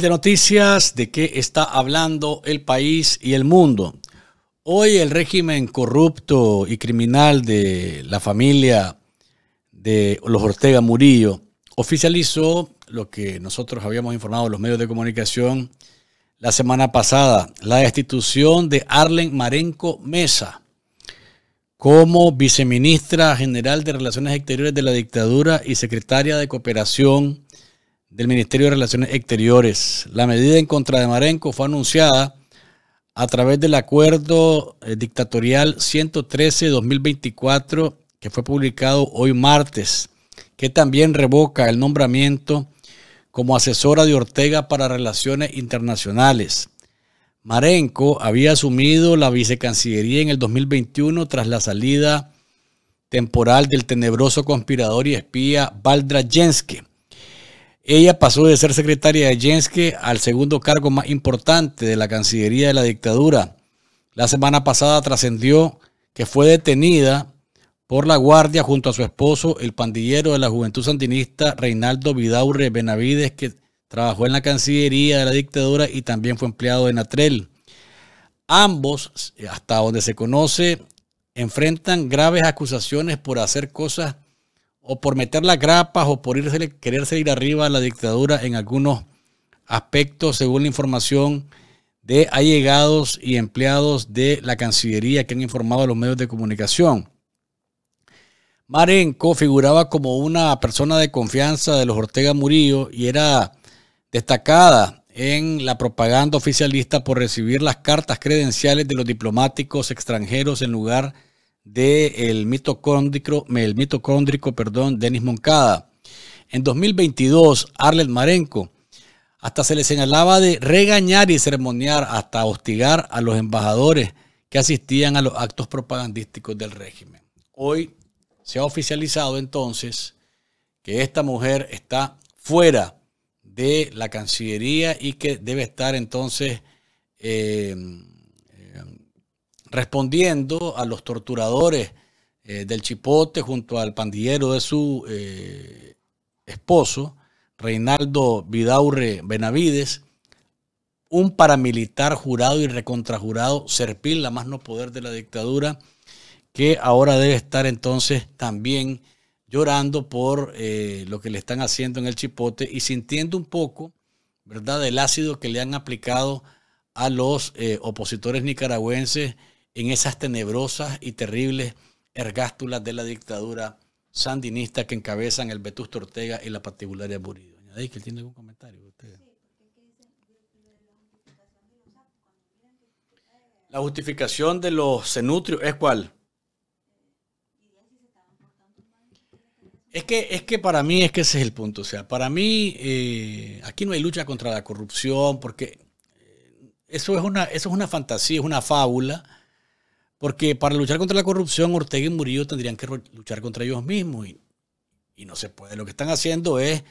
de noticias, de qué está hablando el país y el mundo. Hoy el régimen corrupto y criminal de la familia de los Ortega Murillo oficializó lo que nosotros habíamos informado los medios de comunicación la semana pasada, la destitución de Arlen Marenco Mesa como viceministra general de Relaciones Exteriores de la dictadura y secretaria de Cooperación del Ministerio de Relaciones Exteriores. La medida en contra de Marenco fue anunciada a través del acuerdo eh, dictatorial 113-2024 que fue publicado hoy martes, que también revoca el nombramiento como asesora de Ortega para relaciones internacionales. Marenco había asumido la vicecancillería en el 2021 tras la salida temporal del tenebroso conspirador y espía Valdra Jenske. Ella pasó de ser secretaria de Jenske al segundo cargo más importante de la Cancillería de la dictadura. La semana pasada trascendió que fue detenida por la guardia junto a su esposo, el pandillero de la Juventud Sandinista Reinaldo Vidaurre Benavides, que trabajó en la Cancillería de la dictadura y también fue empleado de Natrel. Ambos, hasta donde se conoce, enfrentan graves acusaciones por hacer cosas o por meter las grapas o por irse, quererse ir arriba a la dictadura en algunos aspectos, según la información de allegados y empleados de la Cancillería que han informado a los medios de comunicación. Marenco figuraba como una persona de confianza de los Ortega Murillo y era destacada en la propaganda oficialista por recibir las cartas credenciales de los diplomáticos extranjeros en lugar del mitocóndrico, el perdón, Denis Moncada. En 2022, Arlet Marenco. Hasta se le señalaba de regañar y ceremoniar hasta hostigar a los embajadores que asistían a los actos propagandísticos del régimen. Hoy se ha oficializado entonces que esta mujer está fuera de la Cancillería y que debe estar entonces eh, respondiendo a los torturadores eh, del Chipote junto al pandillero de su eh, esposo, Reinaldo Vidaurre Benavides, un paramilitar jurado y recontrajurado, serpil, la más no poder de la dictadura, que ahora debe estar entonces también llorando por eh, lo que le están haciendo en el Chipote y sintiendo un poco, ¿verdad?, del ácido que le han aplicado a los opositores nicaragüenses en esas tenebrosas y terribles ergástulas de la dictadura sandinista que encabezan el Vetusto Ortega y la patibularia Burido. Añadí que tiene algún comentario. La justificación de los cenutrios es cuál? Es que, es que para mí es que ese es el punto. O sea, para mí eh, aquí no hay lucha contra la corrupción porque eh, eso es una, eso es una fantasía, es una fábula porque para luchar contra la corrupción, Ortega y Murillo tendrían que luchar contra ellos mismos y, no se puede. Lo que están haciendo es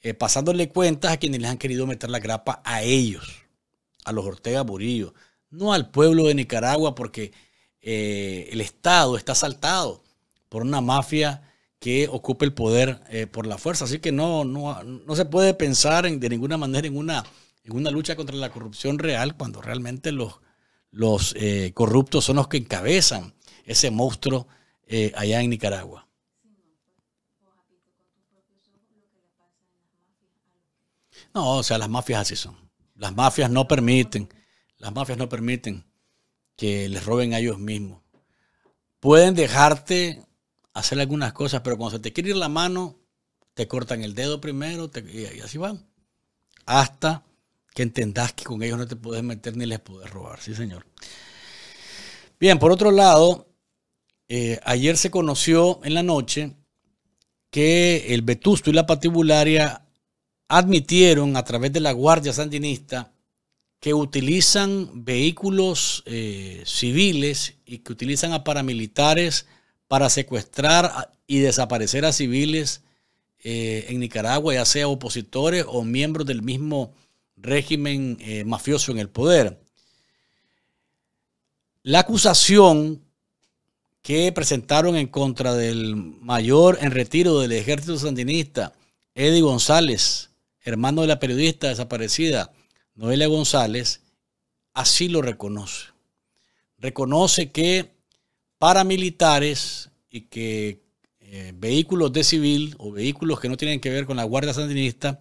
eh, pasándole cuentas a quienes les han querido meter la grapa a ellos, a los Ortega Murillo, no al pueblo de Nicaragua, porque eh, el Estado está asaltado por una mafia que ocupa el poder eh, por la fuerza. Así que no, no, no se puede pensar en, de ninguna manera en una, en una lucha contra la corrupción real cuando realmente los los eh, corruptos son los que encabezan ese monstruo eh, allá en Nicaragua. No, o sea, las mafias así son. Las mafias no permiten, las mafias no permiten que les roben a ellos mismos. Pueden dejarte hacer algunas cosas, pero cuando se te quiere ir la mano, te cortan el dedo primero y así van. Hasta que entendás que con ellos no te puedes meter ni les puedes robar. Sí, señor. Bien, por otro lado, eh, ayer se conoció en la noche que el Vetusto y la Patibularia admitieron a través de la Guardia Sandinista que utilizan vehículos eh, civiles y que utilizan a paramilitares para secuestrar y desaparecer a civiles eh, en Nicaragua, ya sea opositores o miembros del mismo régimen eh, mafioso en el poder. La acusación que presentaron en contra del mayor en retiro del ejército sandinista, Eddie González, hermano de la periodista desaparecida, Noelia González, así lo reconoce. Reconoce que paramilitares y que eh, vehículos de civil o vehículos que no tienen que ver con la Guardia Sandinista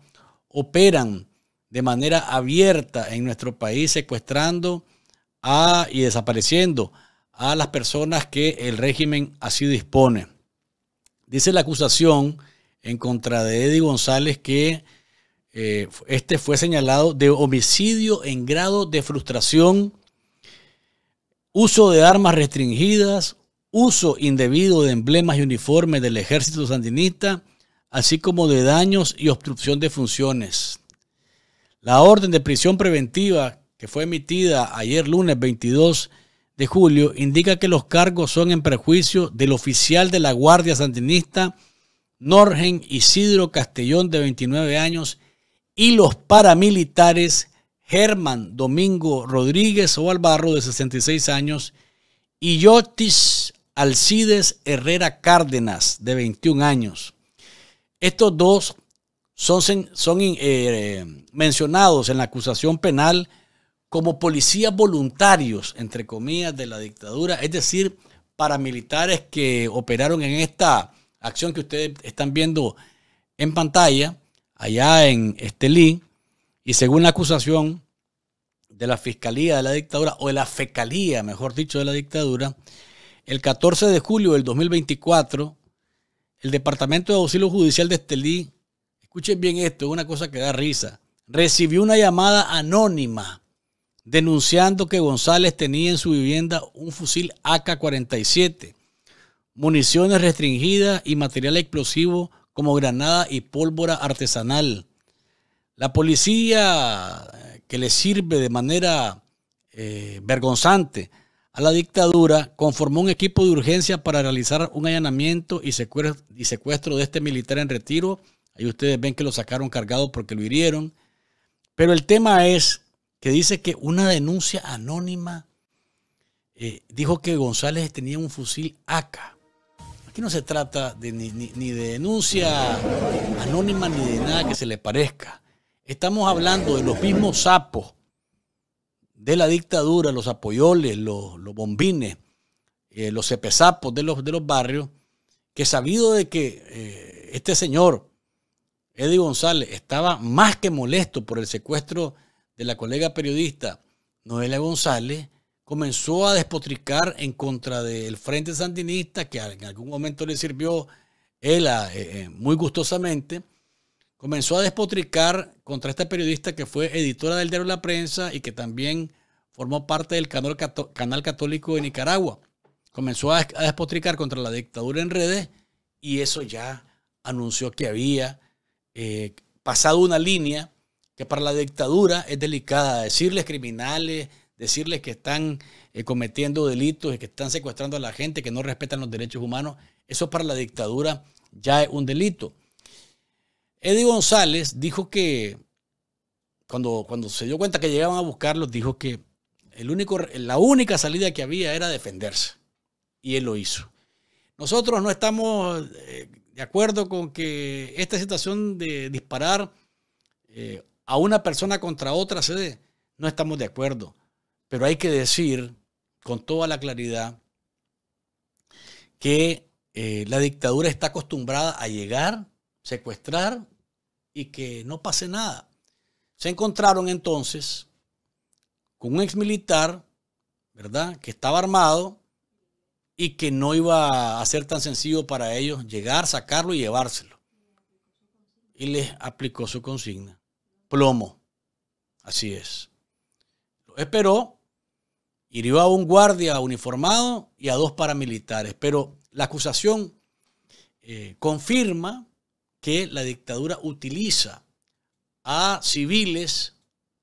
operan de manera abierta en nuestro país, secuestrando a, y desapareciendo a las personas que el régimen así dispone. Dice la acusación en contra de Eddie González que eh, este fue señalado de homicidio en grado de frustración, uso de armas restringidas, uso indebido de emblemas y uniformes del ejército sandinista, así como de daños y obstrucción de funciones. La orden de prisión preventiva que fue emitida ayer lunes 22 de julio indica que los cargos son en prejuicio del oficial de la Guardia Sandinista Norgen Isidro Castellón de 29 años y los paramilitares Germán Domingo Rodríguez o de 66 años y Yotis Alcides Herrera Cárdenas de 21 años. Estos dos son, eh, mencionados en la acusación penal como policías voluntarios, entre comillas, de la dictadura, es decir, paramilitares que operaron en esta acción que ustedes están viendo en pantalla, allá en Estelí, y según la acusación de la Fiscalía de la Dictadura, o de la Fecalía, mejor dicho, de la Dictadura, el 14 de julio del 2024, el Departamento de Auxilio Judicial de Estelí Escuchen bien esto, es una cosa que da risa. Recibió una llamada anónima denunciando que González tenía en su vivienda un fusil AK-47, municiones restringidas y material explosivo como granada y pólvora artesanal. La policía eh, que le sirve de manera eh, vergonzante a la dictadura, conformó un equipo de urgencia para realizar un allanamiento y secuestro de este militar en retiro Ahí ustedes ven que lo sacaron cargado porque lo hirieron. Pero el tema es que dice que una denuncia anónima eh, dijo que González tenía un fusil AK. Aquí no se trata ni, de denuncia anónima ni de nada que se le parezca. Estamos hablando de los mismos sapos de la dictadura, los apoyoles, los, bombines, eh, los cepesapos de los, de los barrios, que sabido de que eh, este señor Eddie González estaba más que molesto por el secuestro de la colega periodista Noelia González, comenzó a despotricar en contra del Frente Sandinista, que en algún momento le sirvió él eh, eh, muy gustosamente, comenzó a despotricar contra esta periodista que fue editora del diario La Prensa y que también formó parte del canal, católico de Nicaragua. Comenzó a despotricar contra la dictadura en redes y eso ya anunció que había eh, pasado una línea que para la dictadura es delicada. Decirles criminales, decirles que están eh, cometiendo delitos, que están secuestrando a la gente, que no respetan los derechos humanos, eso para la dictadura ya es un delito. Eddie González dijo que cuando, cuando se dio cuenta que llegaban a buscarlos, dijo que el único, la única salida que había era defenderse. Y él lo hizo. Nosotros no estamos eh, de acuerdo con que esta situación de disparar eh, a una persona contra otra se no estamos de acuerdo. Pero hay que decir con toda la claridad que eh, la dictadura está acostumbrada a llegar, secuestrar y que no pase nada. Se encontraron entonces con un ex militar, ¿verdad?, que estaba armado y que no iba a ser tan sencillo para ellos llegar, sacarlo y llevárselo. Y les aplicó su consigna. Plomo. Así es. Lo esperó, hirió a un guardia uniformado y a dos paramilitares, pero la acusación eh, confirma que la dictadura utiliza a civiles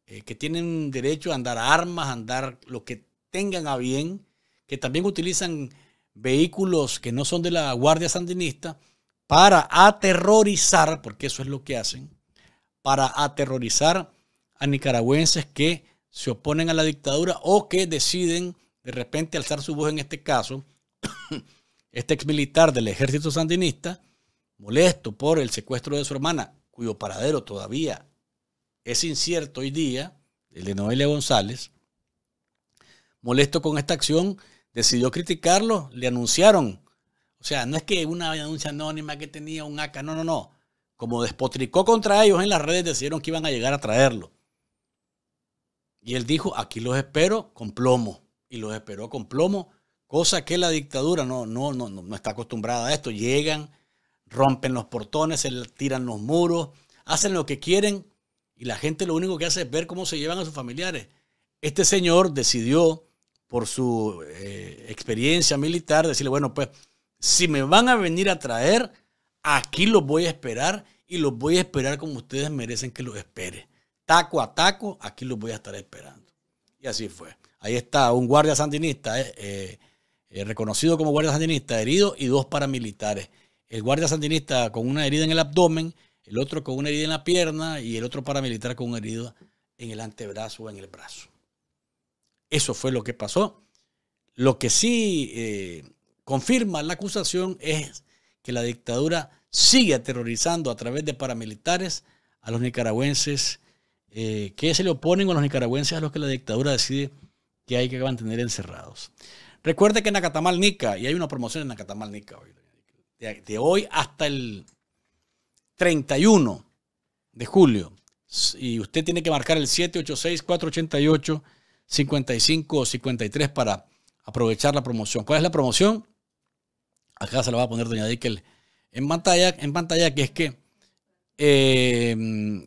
eh, que tienen derecho a andar armas, a andar lo que tengan a bien, que también utilizan vehículos que no son de la Guardia Sandinista para aterrorizar, porque eso es lo que hacen, para aterrorizar a nicaragüenses que se oponen a la dictadura o que deciden de repente alzar su voz en este caso, este ex militar del ejército sandinista, molesto por el secuestro de su hermana, cuyo paradero todavía es incierto hoy día, el de Noelia González, molesto con esta acción, decidió criticarlo, le anunciaron. O sea, no es que una denuncia anónima que tenía un ACA, no, no, no. Como despotricó contra ellos en las redes, decidieron que iban a llegar a traerlo. Y él dijo, aquí los espero con plomo. Y los esperó con plomo, cosa que la dictadura no, no, no, no está acostumbrada a esto. Llegan, rompen los portones, se tiran los muros, hacen lo que quieren y la gente lo único que hace es ver cómo se llevan a sus familiares. Este señor decidió por su eh, experiencia militar, decirle, bueno, pues si me van a venir a traer, aquí los voy a esperar y los voy a esperar como ustedes merecen que los espere. Taco a taco, aquí los voy a estar esperando. Y así fue. Ahí está un guardia sandinista, eh, eh, reconocido como guardia sandinista, herido y dos paramilitares. El guardia sandinista con una herida en el abdomen, el otro con una herida en la pierna y el otro paramilitar con una herida en el antebrazo o en el brazo. Eso fue lo que pasó. Lo que sí eh, confirma la acusación es que la dictadura sigue aterrorizando a través de paramilitares a los nicaragüenses eh, que se le oponen a los nicaragüenses a los que la dictadura decide que hay que mantener encerrados. Recuerde que en Nacatamal Nica, y hay una promoción en Nacatamal Nica de, hoy hasta el 31 de julio, y usted tiene que marcar el 786 488 55 o 53 para aprovechar la promoción. ¿Cuál es la promoción? Acá se la va a poner Doña Dickel en pantalla, en pantalla que es que eh,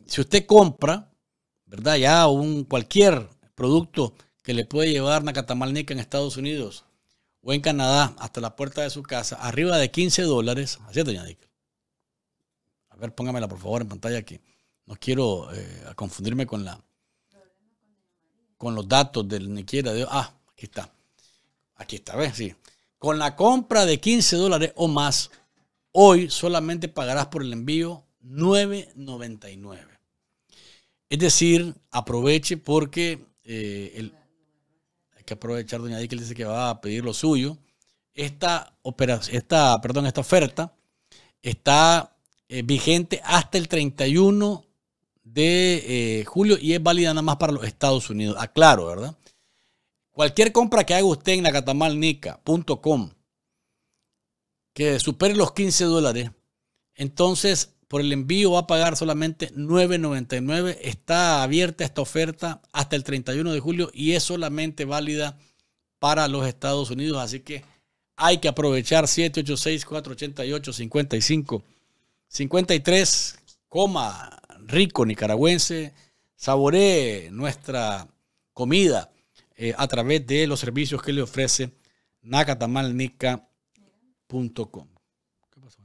si usted compra, ¿verdad? Ya un, cualquier producto que le puede llevar Catamalnica en Estados Unidos o en Canadá hasta la puerta de su casa, arriba de 15 dólares. Así es, doña Dickel. A ver, póngamela por favor en pantalla aquí. No quiero eh, confundirme con la, con los datos del niquiera De, ah, aquí está. Aquí está, ¿ves? Sí. Con la compra de 15 dólares o más, hoy solamente pagarás por el envío 9.99. Es decir, aproveche porque eh, hay que aprovechar, doña Dick, que dice que va a pedir lo suyo. Esta, perdón, esta oferta está eh, vigente hasta el 31 de eh, julio y es válida nada más para los Estados Unidos. Aclaro, ¿verdad? Cualquier compra que haga usted en nacatamalnica.com que supere los 15 dólares, entonces por el envío va a pagar solamente 9.99. Está abierta esta oferta hasta el 31 de julio y es solamente válida para los Estados Unidos. Así que hay que aprovechar 786-488-55. 53, rico nicaragüense. Saboree nuestra comida eh, a través de los servicios que le ofrece nacatamalnica.com. ¿Qué pasó,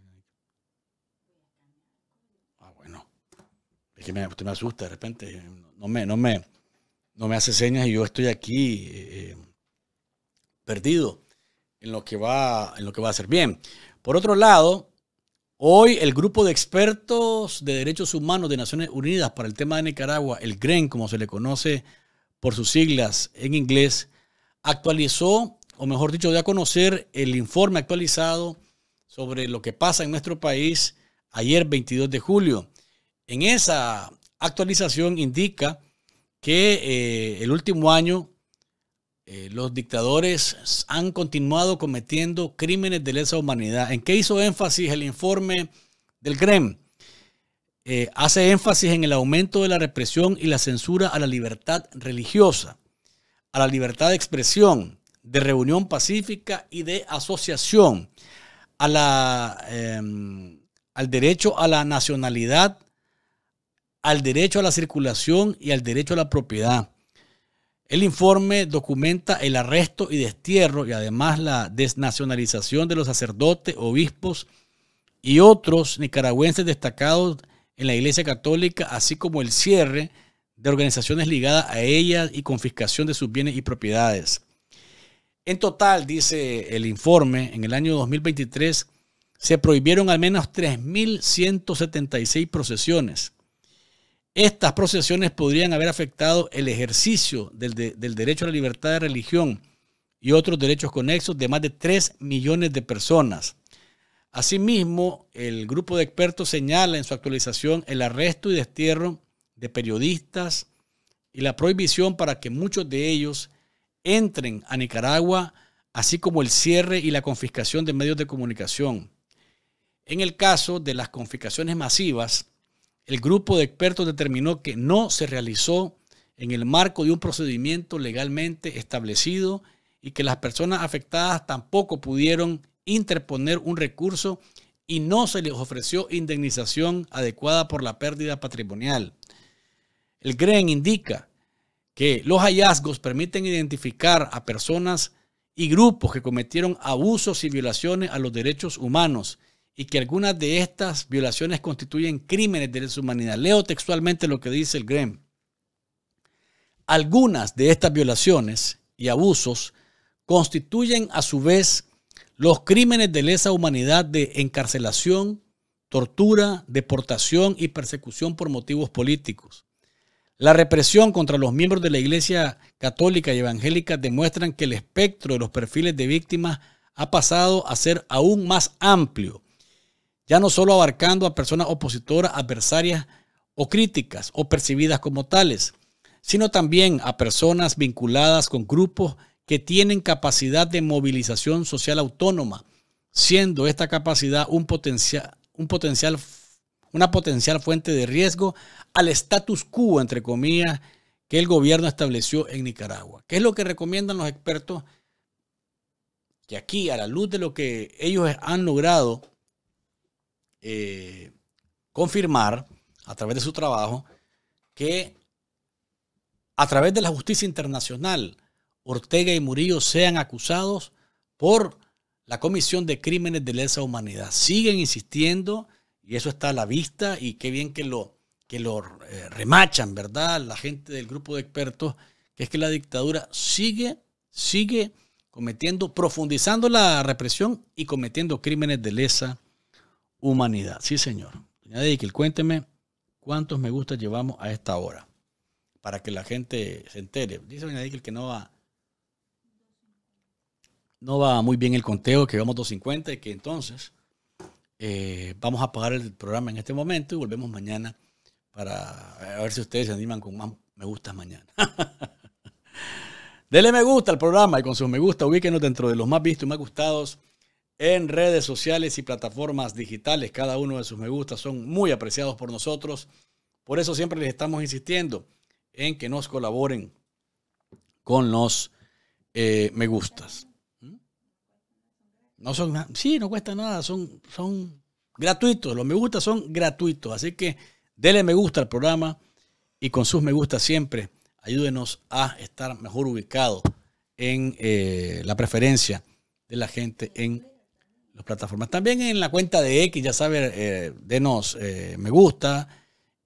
Ah, bueno. Es que usted me asusta de repente. No me, no me, no me hace señas y yo estoy aquí eh, perdido en lo que va, en lo que va a ser bien. Por otro lado, Hoy el grupo de expertos de derechos humanos de Naciones Unidas para el tema de Nicaragua, el GREN, como se le conoce por sus siglas en inglés, actualizó, o mejor dicho, dio a conocer el informe actualizado sobre lo que pasa en nuestro país ayer 22 de julio. En esa actualización indica que eh, el último año eh, los dictadores han continuado cometiendo crímenes de lesa humanidad. ¿En qué hizo énfasis el informe del CREM? Eh, hace énfasis en el aumento de la represión y la censura a la libertad religiosa, a la libertad de expresión, de reunión pacífica y de asociación, em, al derecho a la nacionalidad, al derecho a la circulación y al derecho a la propiedad. El informe documenta el arresto y destierro y además la desnacionalización de los sacerdotes, obispos y otros nicaragüenses destacados en la Iglesia Católica, así como el cierre de organizaciones ligadas a ellas y confiscación de sus bienes y propiedades. En total, dice el informe, en el año 2023 se prohibieron al menos 3.176 procesiones, estas procesiones podrían haber afectado el ejercicio del, derecho a la libertad de religión y otros derechos conexos de más de 3 millones de personas. Asimismo, el grupo de expertos señala en su actualización el arresto y destierro de periodistas y la prohibición para que muchos de ellos entren a Nicaragua, así como el cierre y la confiscación de medios de comunicación. En el caso de las confiscaciones masivas, el grupo de expertos determinó que no se realizó en el marco de un procedimiento legalmente establecido y que las personas afectadas tampoco pudieron interponer un recurso y no se les ofreció indemnización adecuada por la pérdida patrimonial. El GREN indica que los hallazgos permiten identificar a personas y grupos que cometieron abusos y violaciones a los derechos humanos y que algunas de estas violaciones constituyen crímenes de lesa humanidad. Leo textualmente lo que dice el GREM. Algunas de estas violaciones y abusos constituyen a su vez los crímenes de lesa humanidad de encarcelación, tortura, deportación y persecución por motivos políticos. La represión contra los miembros de la Iglesia Católica y Evangélica demuestran que el espectro de los perfiles de víctimas ha pasado a ser aún más amplio ya no solo abarcando a personas opositoras, adversarias o críticas o percibidas como tales, sino también a personas vinculadas con grupos que tienen capacidad de movilización social autónoma, siendo esta capacidad un una potencial fuente de riesgo al status quo, entre comillas, que el gobierno estableció en Nicaragua. ¿Qué es lo que recomiendan los expertos? Que aquí, a la luz de lo que ellos han logrado eh, confirmar a través de su trabajo que a través de la justicia internacional Ortega y Murillo sean acusados por la Comisión de Crímenes de Lesa Humanidad. Siguen insistiendo y eso está a la vista y qué bien que lo, que eh, remachan, ¿verdad? La gente del grupo de expertos, que es que la dictadura sigue, sigue cometiendo, profundizando la represión y cometiendo crímenes de lesa humanidad. Sí, señor. Doña cuénteme cuántos me gusta llevamos a esta hora para que la gente se entere. Dice Doña que no va, no va muy bien el conteo, que vamos 250 y que entonces eh, vamos a apagar el programa en este momento y volvemos mañana para ver si ustedes se animan con más me gusta mañana. Dele me gusta al programa y con sus me gusta ubíquenos dentro de los más vistos y más gustados en redes sociales y plataformas digitales. Cada uno de sus me gustas son muy apreciados por nosotros. Por eso siempre les estamos insistiendo en que nos colaboren con los eh, me gustas. ¿Mm? No son sí, no cuesta nada, son, son gratuitos. Los me gustas son gratuitos. Así que denle me gusta al programa y con sus me gusta siempre ayúdenos a estar mejor ubicados en eh, la preferencia de la gente en plataformas. También en la cuenta de X, ya saben, eh, denos eh, me gusta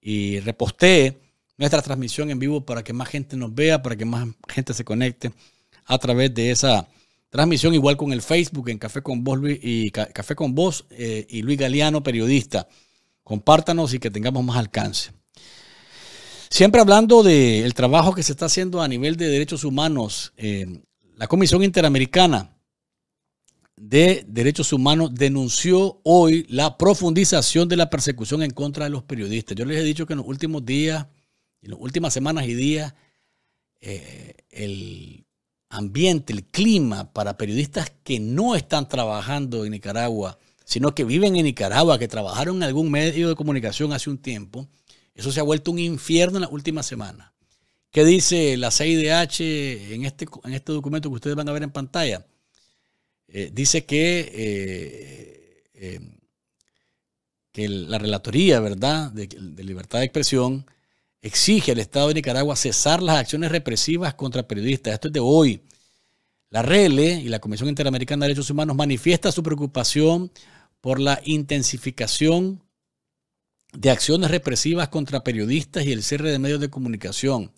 y reposte nuestra transmisión en vivo para que más gente nos vea, para que más gente se conecte a través de esa transmisión, igual con el Facebook en Café con Vos y Café con Vos eh, y Luis Galeano, periodista. Compártanos y que tengamos más alcance. Siempre hablando del trabajo que se está haciendo a nivel de derechos humanos, la Comisión Interamericana de Derechos Humanos denunció hoy la profundización de la persecución en contra de los periodistas. Yo les he dicho que en los últimos días, en las últimas semanas y días, eh, el ambiente, el clima para periodistas que no están trabajando en Nicaragua, sino que viven en Nicaragua, que trabajaron en algún medio de comunicación hace un tiempo, eso se ha vuelto un infierno en las últimas semanas. ¿Qué dice la CIDH en este, en este documento que ustedes van a ver en pantalla? Eh, dice que, eh, eh, que la Relatoría ¿verdad? De, Libertad de Expresión exige al Estado de Nicaragua cesar las acciones represivas contra periodistas. Esto es de hoy. La RELE y la Comisión Interamericana de Derechos Humanos manifiesta su preocupación por la intensificación de acciones represivas contra periodistas y el cierre de medios de comunicación.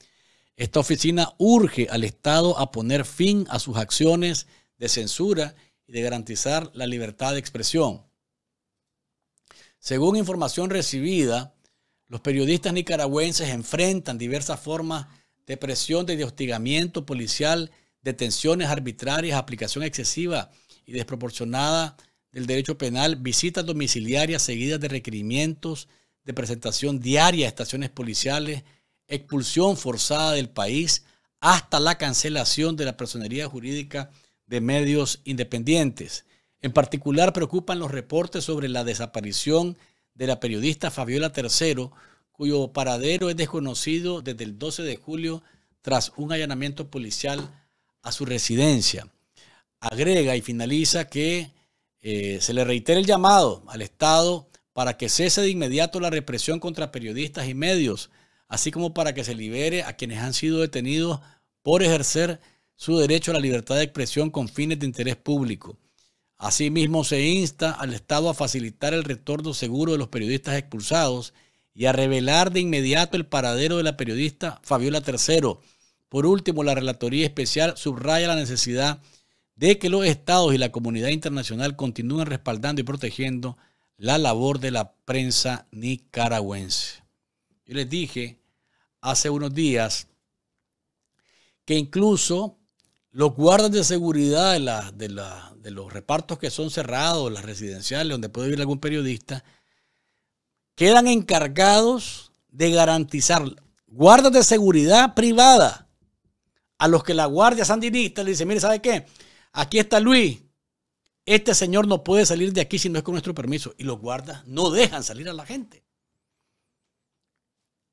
Esta oficina urge al Estado a poner fin a sus acciones de censura y de garantizar la libertad de expresión. Según información recibida, los periodistas nicaragüenses enfrentan diversas formas de presión, de hostigamiento policial, detenciones arbitrarias, aplicación excesiva y desproporcionada del derecho penal, visitas domiciliarias seguidas de requerimientos de presentación diaria a estaciones policiales, expulsión forzada del país, hasta la cancelación de la personería jurídica de medios independientes. En particular preocupan los reportes sobre la desaparición de la periodista Fabiola Tercero, cuyo paradero es desconocido desde el 12 de julio tras un allanamiento policial a su residencia. Agrega y finaliza que eh, se le reitera el llamado al Estado para que cese de inmediato la represión contra periodistas y medios, así como para que se libere a quienes han sido detenidos por ejercer su derecho a la libertad de expresión con fines de interés público. Asimismo, se insta al Estado a facilitar el retorno seguro de los periodistas expulsados y a revelar de inmediato el paradero de la periodista Fabiola III. Por último, la Relatoría Especial subraya la necesidad de que los estados y la comunidad internacional continúen respaldando y protegiendo la labor de la prensa nicaragüense. Yo les dije hace unos días que incluso los guardas de seguridad de, de, los repartos que son cerrados, las residenciales, donde puede vivir algún periodista, quedan encargados de garantizar guardas de seguridad privada a los que la guardia sandinista le dice, mire, ¿sabe qué? Aquí está Luis, este señor no puede salir de aquí si no es con nuestro permiso. Y los guardas no dejan salir a la gente.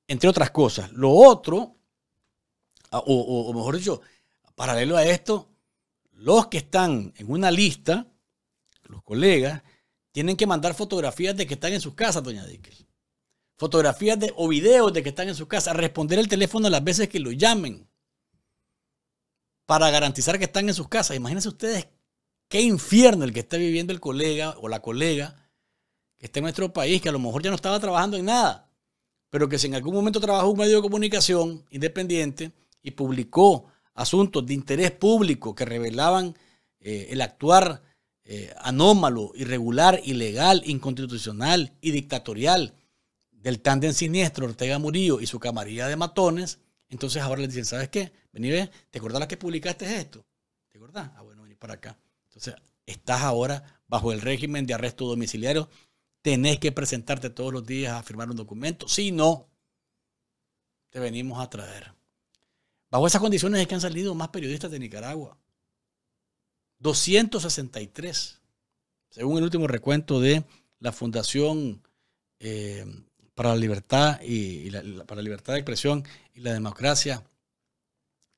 Entre otras cosas. Lo otro, o mejor dicho, paralelo a esto, los que están en una lista, los colegas, tienen que mandar fotografías de que están en sus casas, doña Dickel. Fotografías de, o videos de que están en sus casas. Responder el teléfono las veces que lo llamen para garantizar que están en sus casas. Imagínense ustedes qué infierno el que está viviendo el colega o la colega que está en nuestro país, que a lo mejor ya no estaba trabajando en nada, pero que si en algún momento trabajó un medio de comunicación independiente y publicó asuntos de interés público que revelaban eh, el actuar eh, anómalo, irregular, ilegal, inconstitucional y dictatorial del tándem siniestro Ortega Murillo y su camarilla de matones, entonces ahora le dicen, ¿sabes qué? Vení, ve, ¿te acordás la que publicaste esto? ¿Te acordás? Ah, bueno, vení para acá. Entonces, estás ahora bajo el régimen de arresto domiciliario, tenés que presentarte todos los días a firmar un documento, si no, te venimos a traer. Bajo esas condiciones es que han salido más periodistas de Nicaragua. 263, según el último recuento de la Fundación eh, para la Libertad y, para la Libertad de Expresión y la Democracia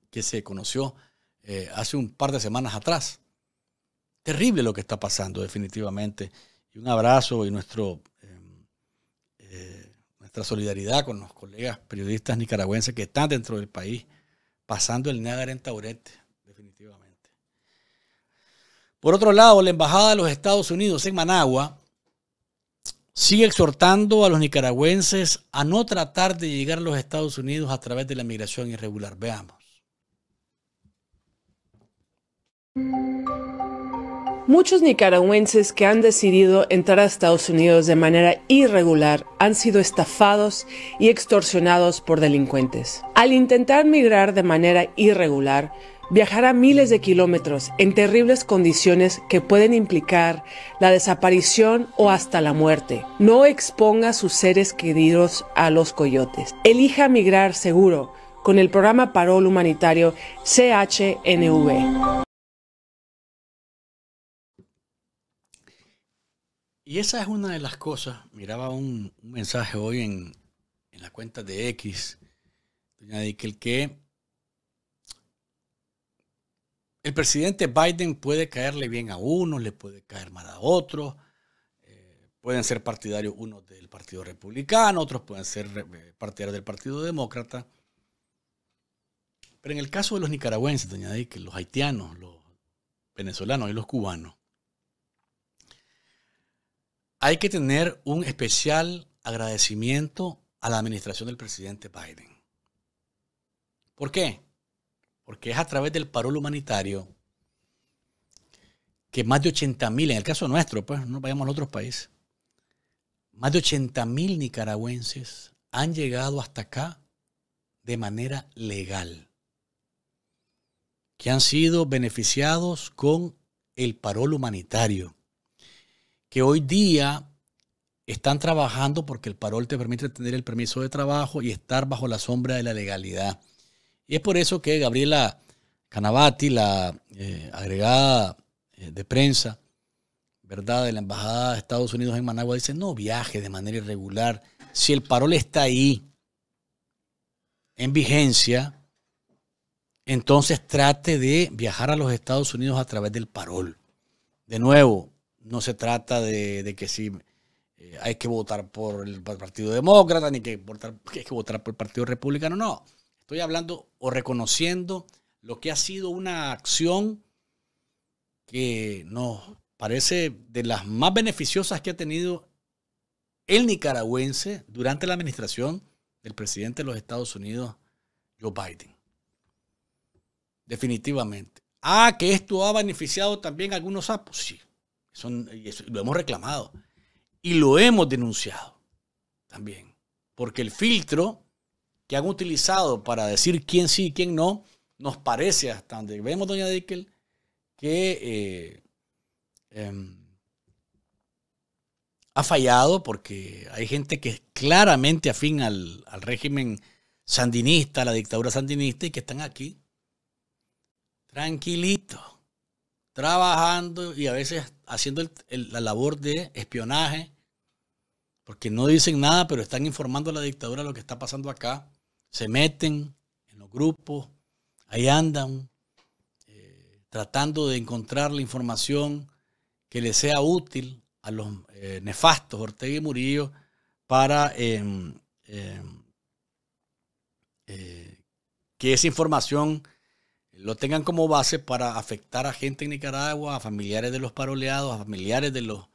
que se conoció eh, hace un par de semanas atrás. Terrible lo que está pasando, definitivamente. Y un abrazo y eh, nuestra solidaridad con los colegas periodistas nicaragüenses que están dentro del país pasando el Niágara en Taurete, definitivamente. Por otro lado, la Embajada de los Estados Unidos en Managua sigue exhortando a los nicaragüenses a no tratar de llegar a los Estados Unidos a través de la migración irregular. Veamos. Muchos nicaragüenses que han decidido entrar a Estados Unidos de manera irregular han sido estafados y extorsionados por delincuentes. Al intentar migrar de manera irregular, viajar miles de kilómetros en terribles condiciones que pueden implicar la desaparición o hasta la muerte. No exponga a sus seres queridos a los coyotes. Elija migrar seguro con el programa Parol Humanitario CHNV. Y esa es una de las cosas. Miraba un, mensaje hoy en, la cuenta de X, doña Dickel, que el presidente Biden puede caerle bien a uno, le puede caer mal a otro, eh, pueden ser partidarios unos del Partido Republicano, otros pueden ser eh, partidarios del Partido Demócrata. Pero en el caso de los nicaragüenses, doña que los haitianos, los venezolanos y los cubanos, hay que tener un especial agradecimiento a la administración del presidente Biden. ¿Por qué? Porque es a través del parol humanitario que más de 80.000, mil, en el caso nuestro, pues no vayamos a otros países, más de 80.000 mil nicaragüenses han llegado hasta acá de manera legal, que han sido beneficiados con el parol humanitario que hoy día están trabajando porque el parol te permite tener el permiso de trabajo y estar bajo la sombra de la legalidad. Y es por eso que Gabriela Canavati, la eh, agregada eh, de prensa, ¿verdad?, de la Embajada de Estados Unidos en Managua, dice, no viaje de manera irregular. Si el parol está ahí, en vigencia, entonces trate de viajar a los Estados Unidos a través del parol. De nuevo, no se trata de, que si eh, hay que votar por el Partido Demócrata, ni que, que hay que votar por el Partido Republicano, no. Estoy hablando o reconociendo lo que ha sido una acción que nos parece de las más beneficiosas que ha tenido el nicaragüense durante la administración del presidente de los Estados Unidos, Joe Biden. Definitivamente. Ah, que esto ha beneficiado también a algunos sapos, sí lo hemos reclamado y lo hemos denunciado también. Porque el filtro que han utilizado para decir quién sí y quién no, nos parece hasta donde vemos, doña Dickel, que eh, em, ha fallado porque hay gente que es claramente afín al, al, régimen sandinista, a la dictadura sandinista, y que están aquí tranquilitos trabajando y a veces haciendo la labor de espionaje, porque no dicen nada, pero están informando a la dictadura lo que está pasando acá. Se meten en los grupos, ahí andan, eh, tratando de encontrar la información que le sea útil a los eh, nefastos Ortega y Murillo para em, em, eh, que esa información lo tengan como base para afectar a gente en Nicaragua, a familiares de los paroleados, a familiares de los,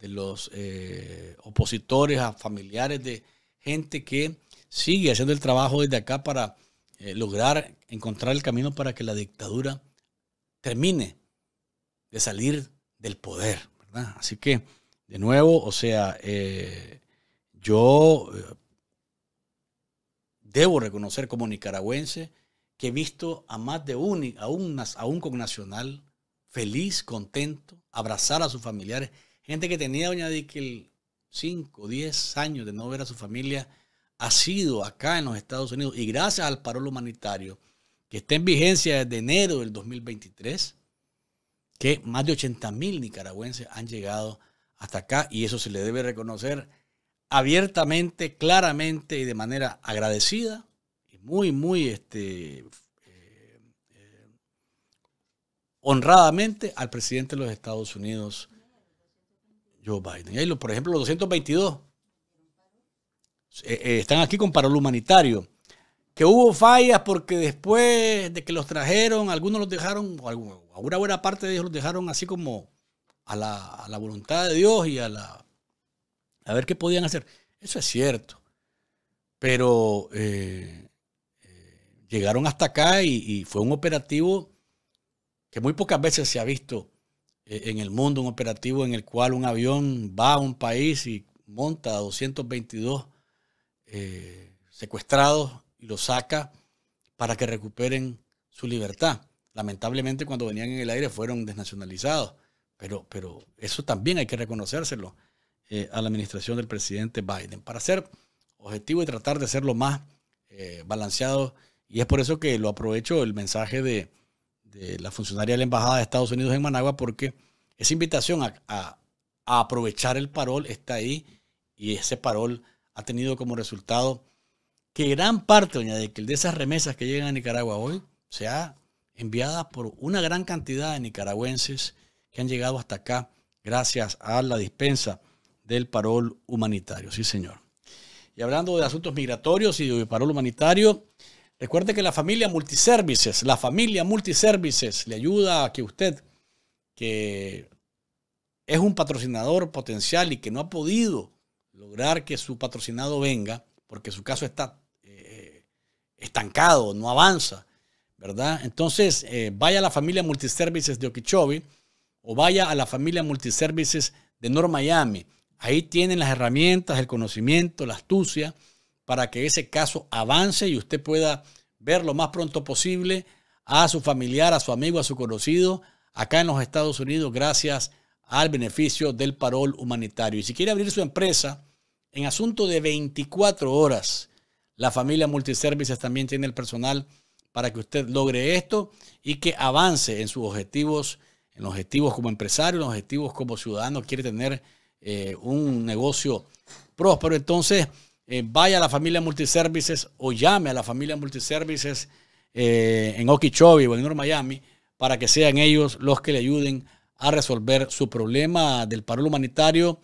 de los eh, opositores, a familiares de gente que sigue haciendo el trabajo desde acá para eh, lograr encontrar el camino para que la dictadura termine de salir del poder. Así que, de nuevo, o sea, eh, yo debo reconocer como nicaragüense, que he visto a más de un, a un, a un connacional feliz, contento, abrazar a sus familiares. Gente que tenía, doña Dickel, 5, 10 años de no ver a su familia, ha sido acá en los Estados Unidos y gracias al parol humanitario que está en vigencia desde enero del 2023, que más de 80 mil nicaragüenses han llegado hasta acá y eso se le debe reconocer abiertamente, claramente y de manera agradecida muy, muy este, eh, eh, honradamente al presidente de los Estados Unidos, Joe Biden. por ejemplo, los 222 eh, están aquí con paro humanitario. Que hubo fallas porque después de que los trajeron, algunos los dejaron, o alguna buena parte de ellos los dejaron así como a la, a la voluntad de Dios y a la a ver qué podían hacer. Eso es cierto. Pero llegaron hasta acá y, fue un operativo que muy pocas veces se ha visto eh, en el mundo, un operativo en el cual un avión va a un país y monta a 222 eh, secuestrados y los saca para que recuperen su libertad. Lamentablemente cuando venían en el aire fueron desnacionalizados, pero, pero eso también hay que reconocérselo eh, a la administración del presidente Biden para ser objetivo y tratar de ser lo más balanceado y es por eso que lo aprovecho el mensaje de, la funcionaria de la Embajada de Estados Unidos en Managua, porque esa invitación a, aprovechar el parol está ahí y ese parol ha tenido como resultado que gran parte, doña de, de esas remesas que llegan a Nicaragua hoy sea enviada por una gran cantidad de nicaragüenses que han llegado hasta acá gracias a la dispensa del parol humanitario. Sí, señor. Y hablando de asuntos migratorios y de parol humanitario, Recuerde que la familia Multiservices, la familia Multiservices le ayuda a que usted, que es un patrocinador potencial y que no ha podido lograr que su patrocinado venga, porque su caso está eh, estancado, no avanza, ¿verdad? Entonces, eh, vaya a la familia Multiservices de Okeechobee o vaya a la familia Multiservices de North Miami. Ahí tienen las herramientas, el conocimiento, la astucia para que ese caso avance y usted pueda ver lo más pronto posible a su familiar, a su amigo, a su conocido acá en los Estados Unidos gracias al beneficio del parol humanitario. Y si quiere abrir su empresa, en asunto de 24 horas, la familia Multiservices también tiene el personal para que usted logre esto y que avance en sus objetivos, en los objetivos como empresario, en los objetivos como ciudadano, quiere tener eh, un negocio próspero. Entonces, eh, vaya a la familia Multiservices o llame a la familia Multiservices eh, en Okeechobee o en North Miami para que sean ellos los que le ayuden a resolver su problema del paro humanitario,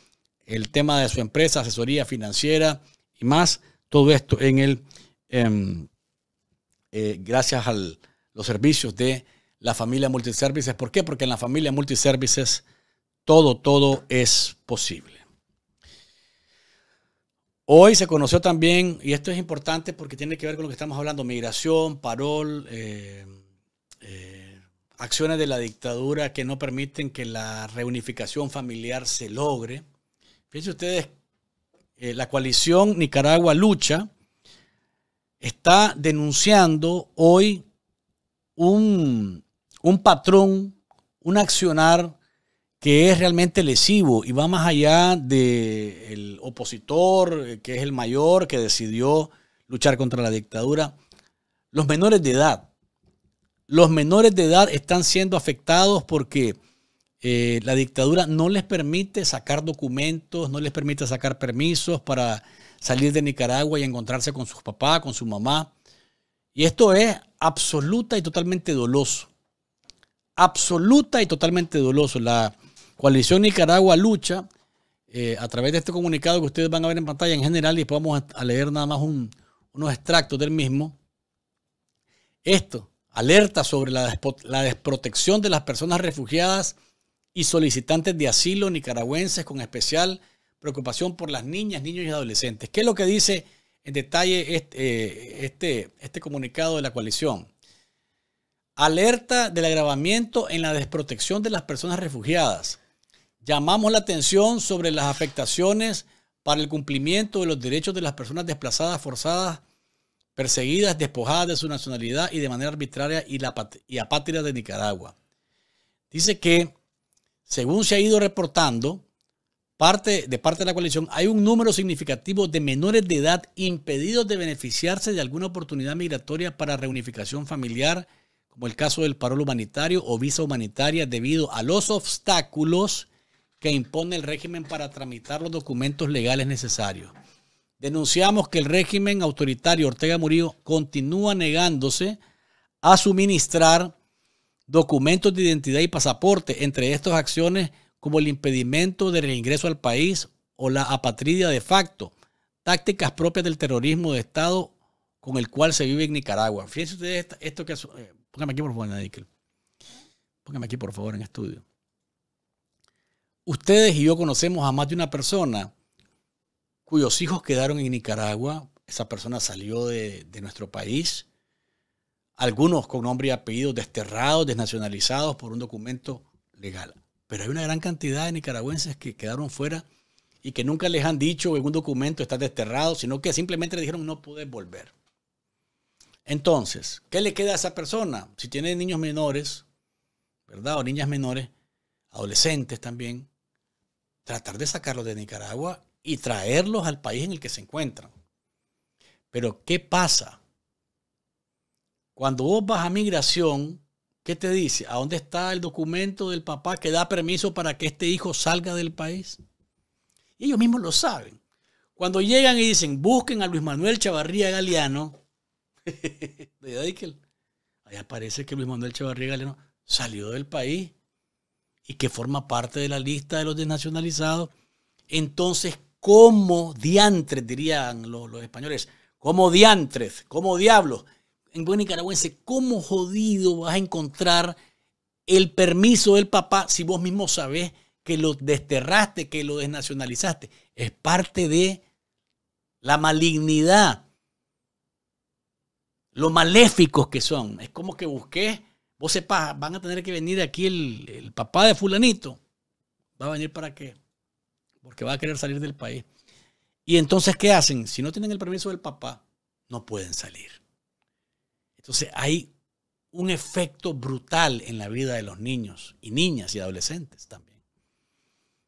el tema de su empresa, asesoría financiera y más. Todo esto en el, em, eh, gracias a los servicios de la familia Multiservices. ¿Por qué? Porque en la familia Multiservices todo, todo es posible. Hoy se conoció también, y esto es importante porque tiene que ver con lo que estamos hablando, migración, parol, eh, eh, acciones de la dictadura que no permiten que la reunificación familiar se logre. Fíjense ustedes, eh, la coalición Nicaragua Lucha está denunciando hoy un, un patrón, un accionar que es realmente lesivo y va más allá del opositor, eh, que es el mayor, que decidió luchar contra la dictadura. Los menores de edad. Los menores de edad están siendo afectados porque eh, la dictadura no les permite sacar documentos, no les permite sacar permisos para salir de Nicaragua y encontrarse con sus papás, con su mamá. Y esto es absoluta y totalmente doloso. Absoluta y totalmente doloso. La Coalición Nicaragua Lucha, eh, a través de este comunicado que ustedes van a ver en pantalla en general, y después vamos a leer nada más un, unos extractos del mismo. Esto alerta sobre la, desprotección de las personas refugiadas y solicitantes de asilo nicaragüenses, con especial preocupación por las niñas, niños y adolescentes. ¿Qué es lo que dice en detalle este, eh, este, este comunicado de la coalición? Alerta del agravamiento en la desprotección de las personas refugiadas llamamos la atención sobre las afectaciones para el cumplimiento de los derechos de las personas desplazadas, forzadas, perseguidas, despojadas de su nacionalidad y de manera arbitraria y, la, apátrida de Nicaragua. Dice que, según se ha ido reportando, parte, de parte de la coalición, hay un número significativo de menores de edad impedidos de beneficiarse de alguna oportunidad migratoria para reunificación familiar, como el caso del parol humanitario o visa humanitaria, debido a los obstáculos que impone el régimen para tramitar los documentos legales necesarios. Denunciamos que el régimen autoritario Ortega Murillo continúa negándose a suministrar documentos de identidad y pasaporte, entre estas acciones como el impedimento del ingreso al país o la apatridia de facto, tácticas propias del terrorismo de Estado con el cual se vive en Nicaragua. Fíjense ustedes esto que... Eh, póngame aquí por favor, Póngame aquí por favor en estudio. Ustedes y yo conocemos a más de una persona cuyos hijos quedaron en Nicaragua, esa persona salió de, nuestro país, algunos con nombre y apellido desterrados, desnacionalizados por un documento legal. Pero hay una gran cantidad de nicaragüenses que quedaron fuera y que nunca les han dicho en un documento está desterrado, sino que simplemente le dijeron no puede volver. Entonces, ¿qué le queda a esa persona? Si tiene niños menores, ¿verdad? O niñas menores, adolescentes también, tratar de sacarlos de Nicaragua y traerlos al país en el que se encuentran. Pero ¿qué pasa? Cuando vos vas a migración, ¿qué te dice? ¿A dónde está el documento del papá que da permiso para que este hijo salga del país? ellos mismos lo saben. Cuando llegan y dicen, busquen a Luis Manuel Chavarría Galeano, de parece que Luis Manuel Chavarría Galeano salió del país y que forma parte de la lista de los desnacionalizados, entonces, ¿cómo diantres, dirían los, españoles? ¿Cómo diantres? ¿Cómo diablos? En buen nicaragüense, ¿cómo jodido vas a encontrar el permiso del papá si vos mismo sabés que lo desterraste, que lo desnacionalizaste? Es parte de la malignidad, lo maléficos que son. Es como que busqué o sepa, van a tener que venir aquí el, el papá de fulanito, va a venir para qué, porque va a querer salir del país. Y entonces, ¿qué hacen? Si no tienen el permiso del papá, no pueden salir. Entonces, hay un efecto brutal en la vida de los niños y niñas y adolescentes también.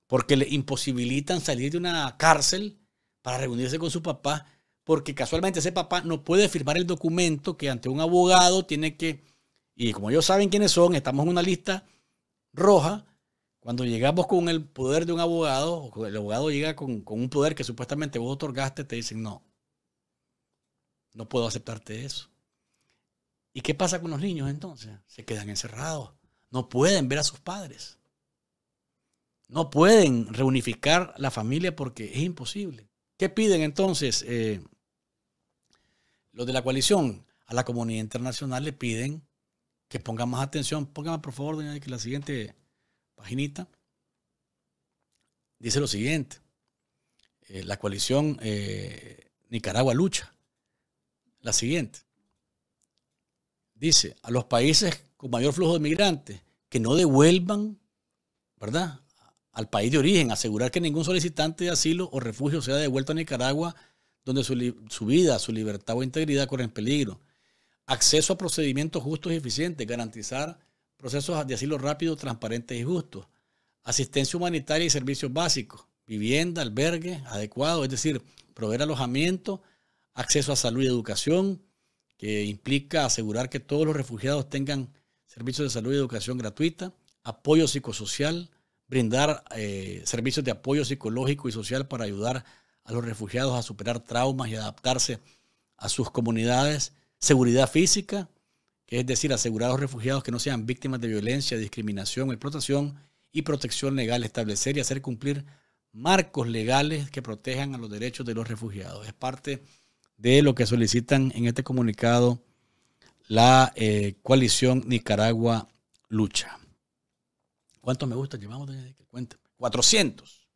Porque le imposibilitan salir de una cárcel para reunirse con su papá, porque casualmente ese papá no puede firmar el documento que ante un abogado tiene que y como ellos saben quiénes son, estamos en una lista roja. Cuando llegamos con el poder de un abogado, el abogado llega con, un poder que supuestamente vos otorgaste, te dicen, no, no puedo aceptarte eso. ¿Y qué pasa con los niños entonces? Se quedan encerrados, no pueden ver a sus padres, no pueden reunificar la familia porque es imposible. ¿Qué piden entonces eh, los de la coalición? A la comunidad internacional le piden que pongan más atención. Pónganme, por favor, que la siguiente paginita dice lo siguiente. Eh, la coalición eh, Nicaragua lucha. La siguiente. Dice, a los países con mayor flujo de migrantes que no devuelvan, ¿verdad? Al país de origen, asegurar que ningún solicitante de asilo o refugio sea devuelto a Nicaragua donde su, su vida, su libertad o integridad corren peligro acceso a procedimientos justos y eficientes, garantizar procesos de asilo rápidos, transparentes y justos, asistencia humanitaria y servicios básicos, vivienda, albergue adecuado, es decir, proveer alojamiento, acceso a salud y educación, que implica asegurar que todos los refugiados tengan servicios de salud y educación gratuita, apoyo psicosocial, brindar eh, servicios de apoyo psicológico y social para ayudar a los refugiados a superar traumas y adaptarse a sus comunidades, seguridad física, que es decir, asegurar a los refugiados que no sean víctimas de violencia, discriminación, explotación y protección legal, establecer y hacer cumplir marcos legales que protejan a los derechos de los refugiados. Es parte de lo que solicitan en este comunicado la eh, coalición Nicaragua Lucha. ¿Cuántos me gusta llevamos? Cuéntame. 400.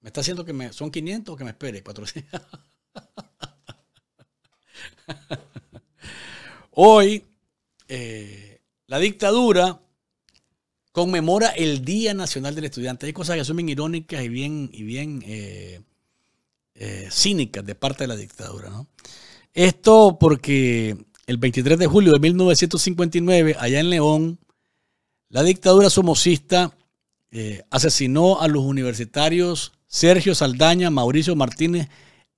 ¿Me está haciendo que me, son 500 o que me espere? 400. Hoy, eh, la dictadura conmemora el Día Nacional del Estudiante. Hay cosas que son irónicas y bien, y bien eh, eh, cínicas de parte de la dictadura. Esto porque el 23 de julio de 1959, allá en León, la dictadura somocista asesinó a los universitarios Sergio Saldaña, Mauricio Martínez,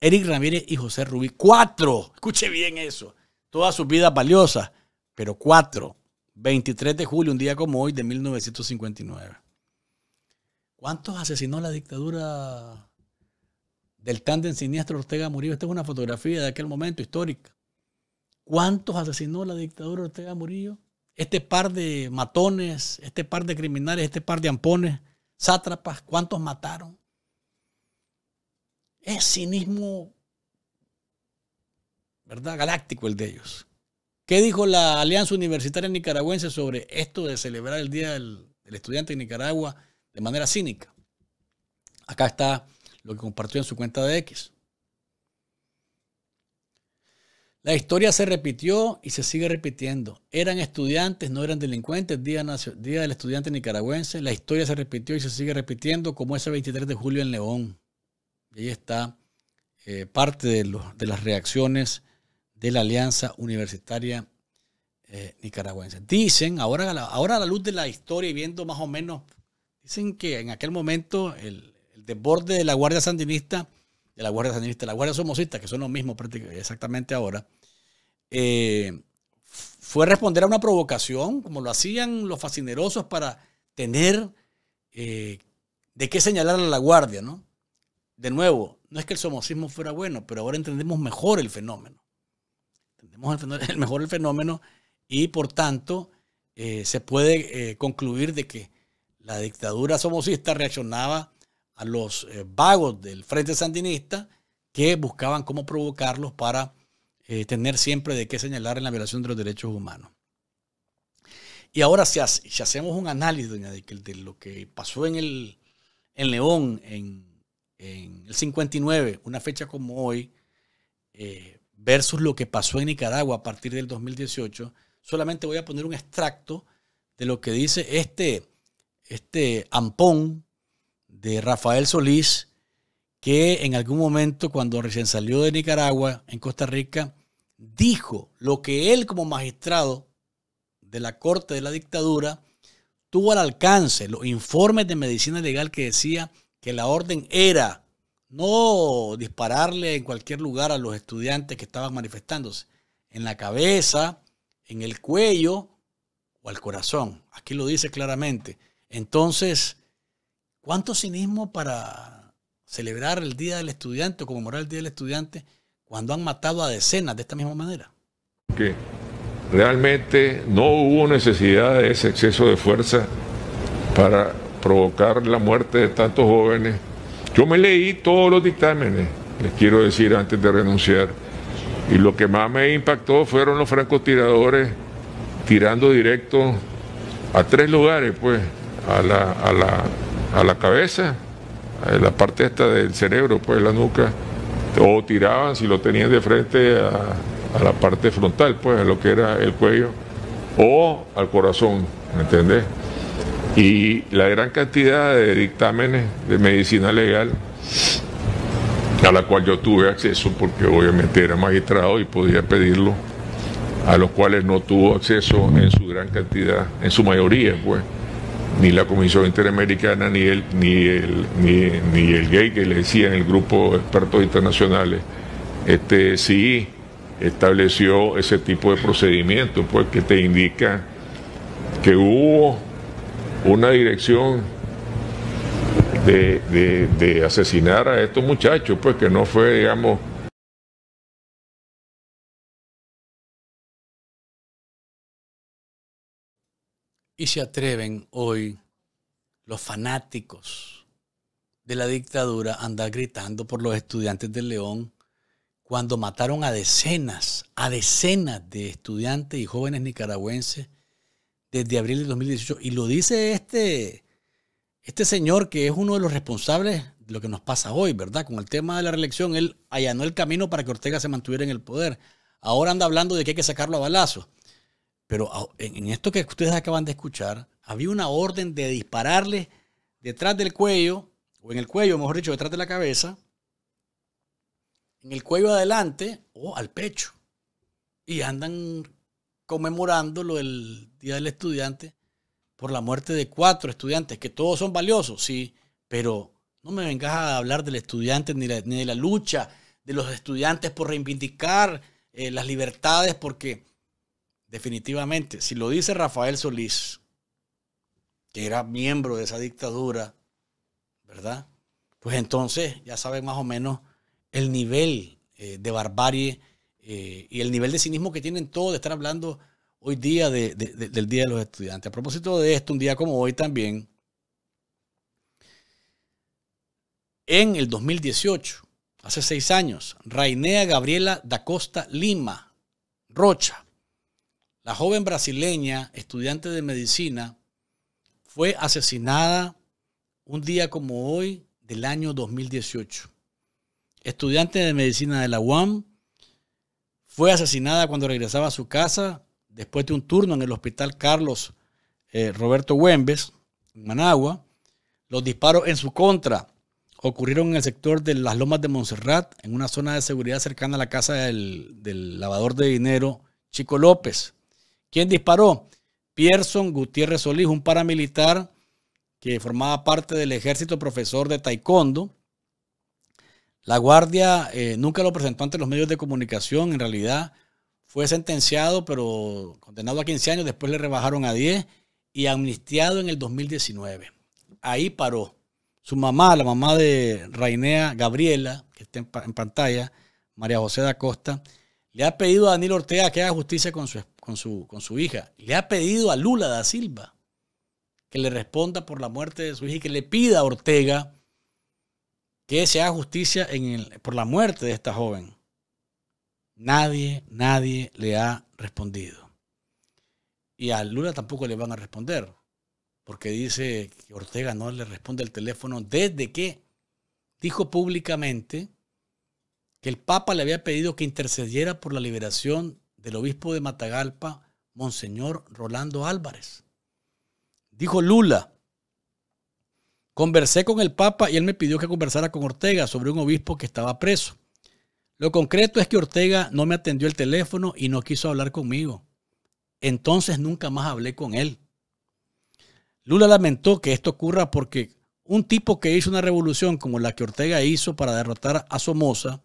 Eric Ramírez y José Rubí. Cuatro, escuche bien eso todas sus vidas valiosas, pero cuatro, 23 de julio, un día como hoy de 1959. ¿Cuántos asesinó la dictadura del tándem siniestro Ortega Murillo? Esta es una fotografía de aquel momento histórico. ¿Cuántos asesinó la dictadura Ortega Murillo? Este par de matones, este par de criminales, este par de ampones, sátrapas, ¿cuántos mataron? Es cinismo ¿verdad? Galáctico el de ellos. ¿Qué dijo la Alianza Universitaria Nicaragüense sobre esto de celebrar el Día del, Estudiante en Nicaragua de manera cínica? Acá está lo que compartió en su cuenta de X. La historia se repitió y se sigue repitiendo. Eran estudiantes, no eran delincuentes. Día, del Estudiante Nicaragüense. La historia se repitió y se sigue repitiendo como ese 23 de julio en León. Y ahí está eh, parte de, de, las reacciones de la Alianza Universitaria eh, Nicaragüense. Dicen, ahora, ahora a la luz de la historia y viendo más o menos, dicen que en aquel momento el, desborde de la Guardia Sandinista, de la Guardia Sandinista, la Guardia Somocista, que son los mismos prácticamente exactamente ahora, eh, fue responder a una provocación, como lo hacían los fascinerosos para tener eh, de qué señalar a la Guardia, ¿no? De nuevo, no es que el somocismo fuera bueno, pero ahora entendemos mejor el fenómeno. el, mejor el fenómeno y por tanto eh, se puede eh, concluir de que la dictadura somocista reaccionaba a los eh, vagos del Frente Sandinista que buscaban cómo provocarlos para tener siempre de qué señalar en la violación de los derechos humanos. Y ahora si, hacemos un análisis, doña de, de lo que pasó en, el, en León en, el 59, una fecha como hoy, eh, versus lo que pasó en Nicaragua a partir del 2018, solamente voy a poner un extracto de lo que dice este, este ampón de Rafael Solís, que en algún momento cuando recién salió de Nicaragua, en Costa Rica, dijo lo que él como magistrado de la corte de la dictadura tuvo al alcance, los informes de medicina legal que decía que la orden era no dispararle en cualquier lugar a los estudiantes que estaban manifestándose, en la cabeza, en el cuello o al corazón. Aquí lo dice claramente. Entonces, ¿cuánto cinismo para celebrar el Día del Estudiante o conmemorar el Día del Estudiante cuando han matado a decenas de esta misma manera? Que realmente no hubo necesidad de ese exceso de fuerza para provocar la muerte de tantos jóvenes yo me leí todos los dictámenes, les quiero decir antes de renunciar, y lo que más me impactó fueron los francotiradores tirando directo a tres lugares, pues, a la, a la, a la cabeza, a la parte esta del cerebro, pues, la nuca, o tiraban si lo tenían de frente a, a la parte frontal, pues, a lo que era el cuello, o al corazón, ¿me entendés? y la gran cantidad de dictámenes de medicina legal a la cual yo tuve acceso porque obviamente era magistrado y podía pedirlo, a los cuales no tuvo acceso en su gran cantidad, en su mayoría, pues, ni la Comisión Interamericana, ni el, ni el, ni, el gay que le en el grupo de expertos internacionales, este sí estableció ese tipo de procedimiento, pues que te indica que hubo una dirección de, asesinar a estos muchachos, pues que no fue, digamos, y se atreven hoy los fanáticos de la dictadura a andar gritando por los estudiantes de León cuando mataron a decenas, a decenas de estudiantes y jóvenes nicaragüenses desde abril de 2018. Y lo dice este, este señor que es uno de los responsables de lo que nos pasa hoy, ¿verdad? Con el tema de la reelección, él allanó el camino para que Ortega se mantuviera en el poder. Ahora anda hablando de que hay que sacarlo a balazos. Pero ah, en esto que ustedes acaban de escuchar, había una orden de dispararle detrás del cuello, o en el cuello, mejor dicho, detrás de la cabeza, en el cuello adelante o al pecho. Y andan lo el Día del Estudiante por la muerte de cuatro estudiantes, que todos son valiosos, sí, pero no me vengas a hablar del estudiante ni, de la lucha de los estudiantes por reivindicar eh, las libertades, porque definitivamente, si lo dice Rafael Solís, que era miembro de esa dictadura, ¿verdad? Pues entonces ya saben más o menos el nivel eh, de barbarie eh, y el nivel de cinismo que tienen todos de estar hablando hoy día del Día de los Estudiantes. A propósito de esto, un día como hoy también, en el 2018, hace seis años, Rainea Gabriela da Costa Lima Rocha, la joven brasileña, estudiante de medicina, fue asesinada un día como hoy del año 2018. Estudiante de medicina de la UAM, fue asesinada cuando regresaba a su casa después de un turno en el hospital Carlos eh, Roberto Güembes, en Managua. Los disparos en su contra ocurrieron en el sector de las Lomas de Montserrat, en una zona de seguridad cercana a la casa del, del lavador de dinero Chico López. ¿Quién disparó? Pierson Gutiérrez Solís, un paramilitar que formaba parte del ejército profesor de taekwondo la Guardia eh, nunca lo presentó ante los medios de comunicación, en realidad fue sentenciado, pero condenado a 15 años, después le rebajaron a 10 y amnistiado en el 2019. Ahí paró. Su mamá, la mamá de Rainea Gabriela, que está en, pantalla, María José da Costa, le ha pedido a Daniel Ortega que haga justicia con su, con su, con su hija. Le ha pedido a Lula da Silva que le responda por la muerte de su hija y que le pida a Ortega que se haga justicia en por la muerte de esta joven. Nadie, nadie le ha respondido. Y a Lula tampoco le van a responder, porque dice que Ortega no le responde el teléfono desde que dijo públicamente que el Papa le había pedido que intercediera por la liberación del obispo de Matagalpa, Monseñor Rolando Álvarez. Dijo Lula, Conversé con el Papa y él me pidió que conversara con Ortega sobre un obispo que estaba preso. Lo concreto es que Ortega no me atendió el teléfono y no quiso hablar conmigo. Entonces nunca más hablé con él. Lula lamentó que esto ocurra porque un tipo que hizo una revolución como la que Ortega hizo para derrotar a Somoza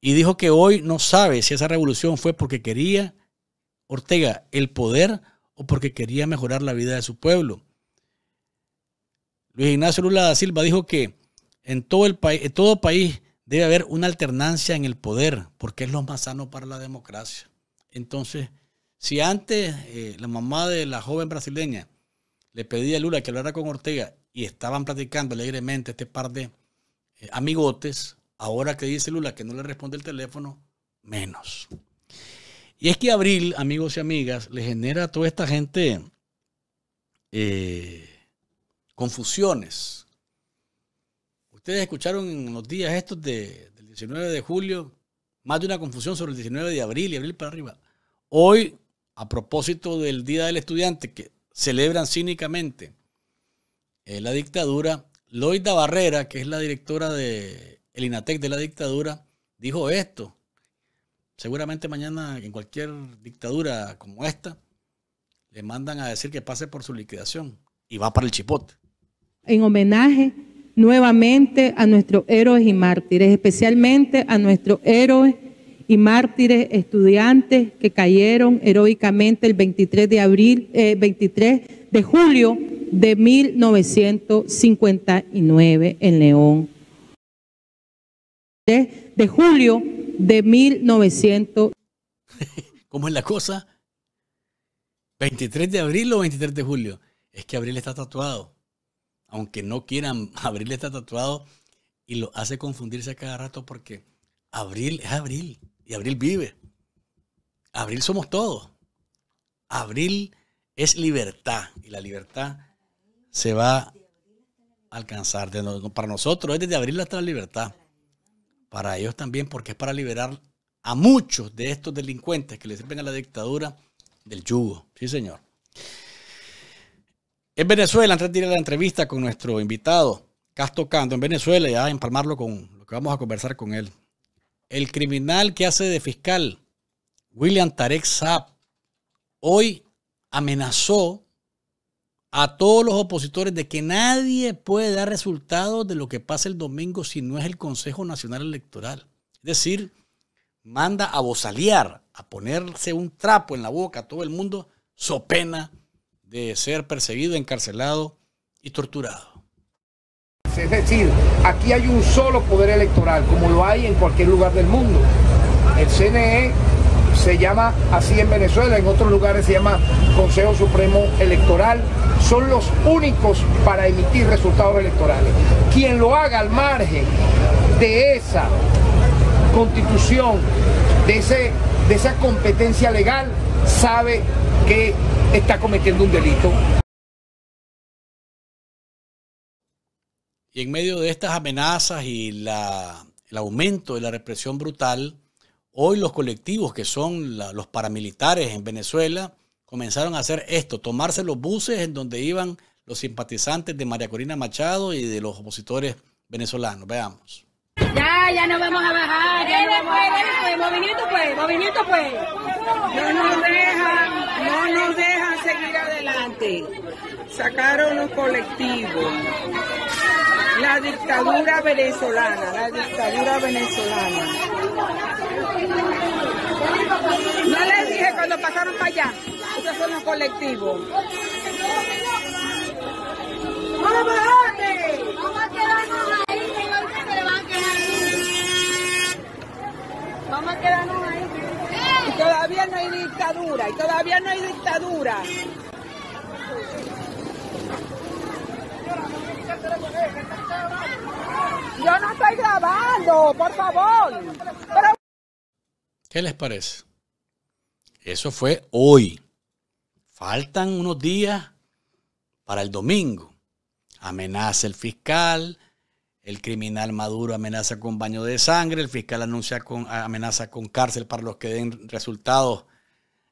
y dijo que hoy no sabe si esa revolución fue porque quería Ortega el poder o porque quería mejorar la vida de su pueblo Luis Ignacio Lula da Silva dijo que en todo, el país, en todo país debe haber una alternancia en el poder, porque es lo más sano para la democracia. Entonces, si antes eh, la mamá de la joven brasileña le pedía a Lula que hablara con Ortega y estaban platicando alegremente este par de eh, amigotes, ahora que dice Lula que no le responde el teléfono, menos. Y es que abril, amigos y amigas, le genera a toda esta gente eh, confusiones. Ustedes escucharon en los días estos del 19 de julio más de una confusión sobre el 19 de abril y abril para arriba. Hoy, a propósito del Día del Estudiante, que celebran cínicamente eh, la dictadura, Loida Barrera, que es la directora de INATEC de la dictadura, dijo esto. Seguramente mañana en cualquier dictadura como esta, le mandan a decir que pase por su liquidación y va para el chipote en homenaje nuevamente a nuestros héroes y mártires, especialmente a nuestros héroes y mártires estudiantes que cayeron heroicamente el 23 de abril, 23 eh, de julio de 1959 en León. De julio de 1900. ¿Cómo es la cosa? 23 de abril o 23 de julio. Es que abril está tatuado aunque no quieran, Abril está tatuado y lo hace confundirse a cada rato porque Abril es Abril y Abril vive. Abril somos todos. Abril es libertad y la libertad se va a alcanzar. Para nosotros es desde Abril hasta la libertad. Para ellos también porque es para liberar a muchos de estos delincuentes que le sirven a la dictadura del yugo. Sí, señor. En Venezuela, antes de ir a la entrevista con nuestro invitado, Casto Canto, en Venezuela, ya empalmarlo con lo que vamos a conversar con él. El criminal que hace de fiscal, William Tarek Saab, hoy amenazó a todos los opositores de que nadie puede dar resultados de lo que pasa el domingo si no es el Consejo Nacional Electoral. Es decir, manda a bozalear, a ponerse un trapo en la boca a todo el mundo, so pena de ser perseguido, encarcelado y torturado. Es decir, aquí hay un solo poder electoral, como lo hay en cualquier lugar del mundo. El CNE se llama así en Venezuela, en otros lugares se llama Consejo Supremo Electoral. Son los únicos para emitir resultados electorales. Quien lo haga al margen de esa constitución, de, ese, de esa competencia legal, sabe que está cometiendo un delito. Y en medio de estas amenazas y el aumento de la represión brutal, hoy los colectivos que son los paramilitares en Venezuela comenzaron a hacer esto, tomarse los buses en donde iban los simpatizantes de María Corina Machado y de los opositores venezolanos. Veamos. Ya, ya no vamos a bajar, ya no pues, movimiento pues, movimiento pues. No nos dejan no nos dejan seguir adelante. Sacaron los colectivos. La dictadura venezolana, la dictadura venezolana. No les dije cuando pasaron para allá, esos son los colectivos. Vamos a quedarnos Vamos a quedarnos ahí todavía no hay dictadura y todavía no hay dictadura. Yo no estoy grabando, por favor. ¿Qué les parece? Eso fue hoy. Faltan unos días para el domingo. Amenaza el fiscal, el criminal Maduro amenaza con baño de sangre. El fiscal anuncia con, amenaza con cárcel para los que den resultados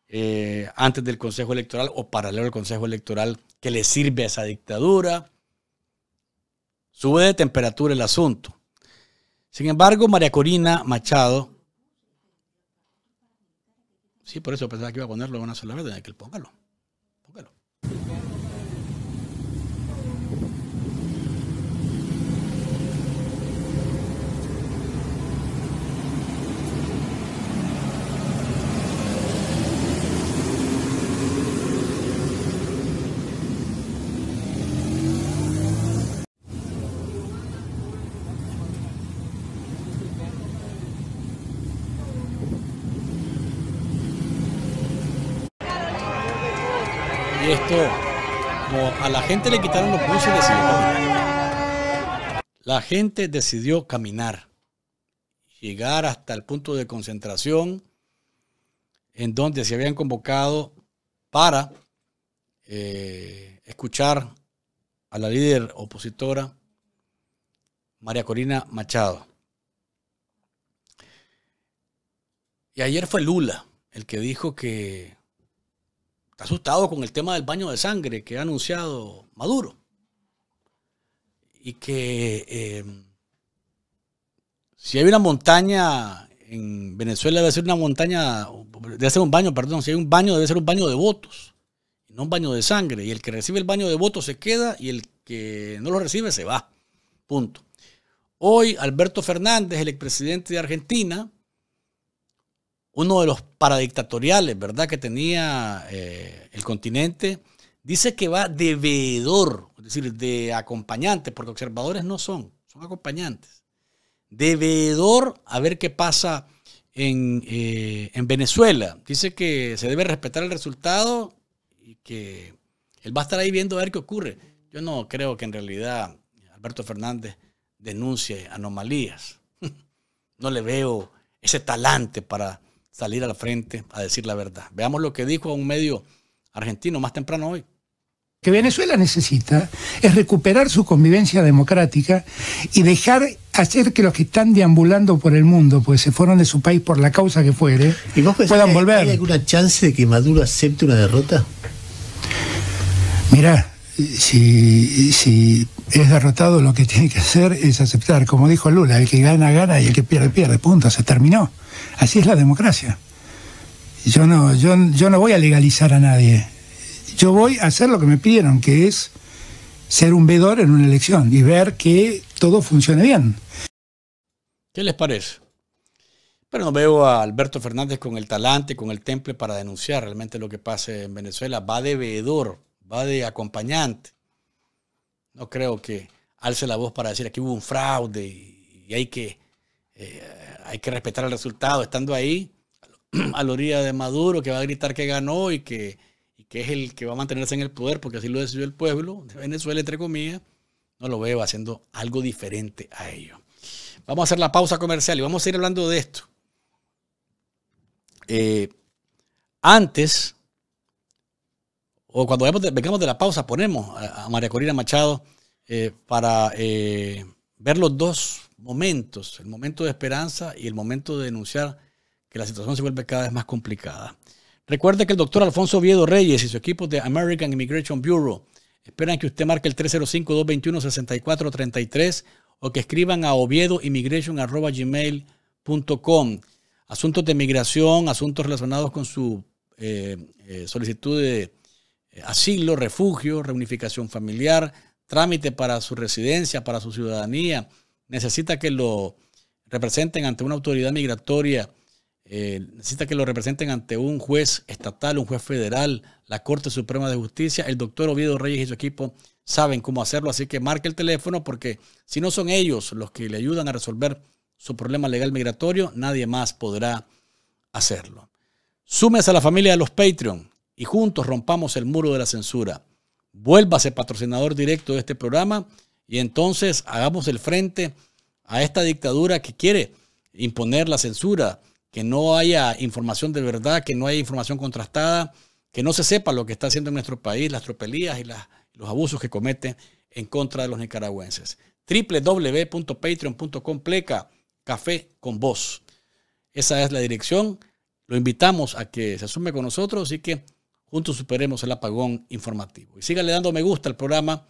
eh, antes del Consejo Electoral o paralelo al Consejo Electoral que le sirve a esa dictadura. Sube de temperatura el asunto. Sin embargo, María Corina Machado. Sí, por eso pensaba que iba a ponerlo una sola vez, que póngalo. Póngalo. gente le quitaron los pulsos La gente decidió caminar, llegar hasta el punto de concentración en donde se habían convocado para eh, escuchar a la líder opositora María Corina Machado. Y ayer fue Lula el que dijo que está asustado con el tema del baño de sangre que ha anunciado Maduro. Y que em, si hay una montaña en Venezuela debe ser una montaña, debe ser un baño, perdón, si hay un baño debe ser un baño de votos, no un baño de sangre. Y el que recibe el baño de votos se queda y el que no lo recibe se va. Punto. Hoy Alberto Fernández, el expresidente de Argentina, uno de los paradictatoriales, ¿verdad?, que tenía eh, el continente, dice que va de veedor, es decir, de acompañante, porque observadores no son, son acompañantes. De veedor a ver qué pasa en, eh, en Venezuela. Dice que se debe respetar el resultado y que él va a estar ahí viendo a ver qué ocurre. Yo no creo que en realidad Alberto Fernández denuncie anomalías. No le veo ese talante para salir al frente a decir la verdad. Veamos lo que dijo un medio argentino más temprano hoy. Que Venezuela necesita es recuperar su convivencia democrática y dejar hacer que los que están deambulando por el mundo, pues se fueron de su país por la causa que fuere, puedan volver. ¿Hay alguna chance de que Maduro acepte una derrota? Mirá, si, si es derrotado, lo que tiene que hacer es aceptar. Como dijo Lula, el que gana, gana y el que pierde, pierde. Punto, se terminó. Así es la democracia. Yo no, yo, yo no voy a legalizar a nadie. Yo voy a hacer lo que me pidieron, que es ser un vedor en una elección y ver que todo funcione bien. ¿Qué les parece? Pero no veo a Alberto Fernández con el talante, con el temple para denunciar realmente lo que pasa en Venezuela. Va de veedor, va de acompañante. No creo que alce la voz para decir aquí hubo un fraude y hay que eh, hay que respetar el resultado. Estando ahí, a la orilla de Maduro, que va a gritar que ganó y que, es el que va a mantenerse en el poder, porque así lo decidió el pueblo de Venezuela, entre comillas, no lo veo haciendo algo diferente a ello. Vamos a hacer la pausa comercial y vamos a ir hablando de esto. Eh, antes, o cuando vengamos de la pausa, ponemos a, María Corina Machado eh, para eh, ver los dos momentos, el momento de esperanza y el momento de denunciar que la situación se vuelve cada vez más complicada. Recuerde que el doctor Alfonso Oviedo Reyes y su equipo de American Immigration Bureau esperan que usted marque el 305-221-6433 o que escriban a oviedoimmigration.com Asuntos de migración, asuntos relacionados con su eh, eh, solicitud de eh, asilo, refugio, reunificación familiar, trámite para su residencia, para su ciudadanía, necesita que lo representen ante una autoridad migratoria, eh, necesita que lo representen ante un juez estatal, un juez federal, la Corte Suprema de Justicia, el doctor Oviedo Reyes y su equipo saben cómo hacerlo, así que marque el teléfono porque si no son ellos los que le ayudan a resolver su problema legal migratorio, nadie más podrá hacerlo. Súmese a la familia de los Patreon y juntos rompamos el muro de la censura vuélvase patrocinador directo de este programa y entonces hagamos el frente a esta dictadura que quiere imponer la censura, que no haya información de verdad, que no haya información contrastada, que no se sepa lo que está haciendo en nuestro país, las tropelías y los abusos que cometen en contra de los nicaragüenses. www.patreon.com café con voz. Esa es la dirección. Lo invitamos a que se asume con nosotros y que Juntos superemos el apagón informativo. Y sígale dando me gusta al programa,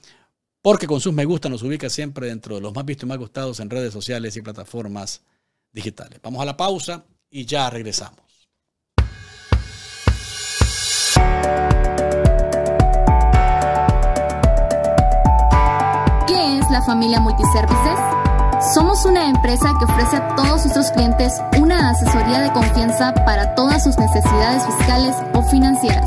porque con sus me gusta nos ubica siempre dentro de los más vistos y más gustados en redes sociales y plataformas digitales. Vamos a la pausa y ya regresamos. ¿Qué es la familia Multiservices? Somos una empresa que ofrece a todos nuestros clientes una asesoría de confianza para todas sus necesidades fiscales o financieras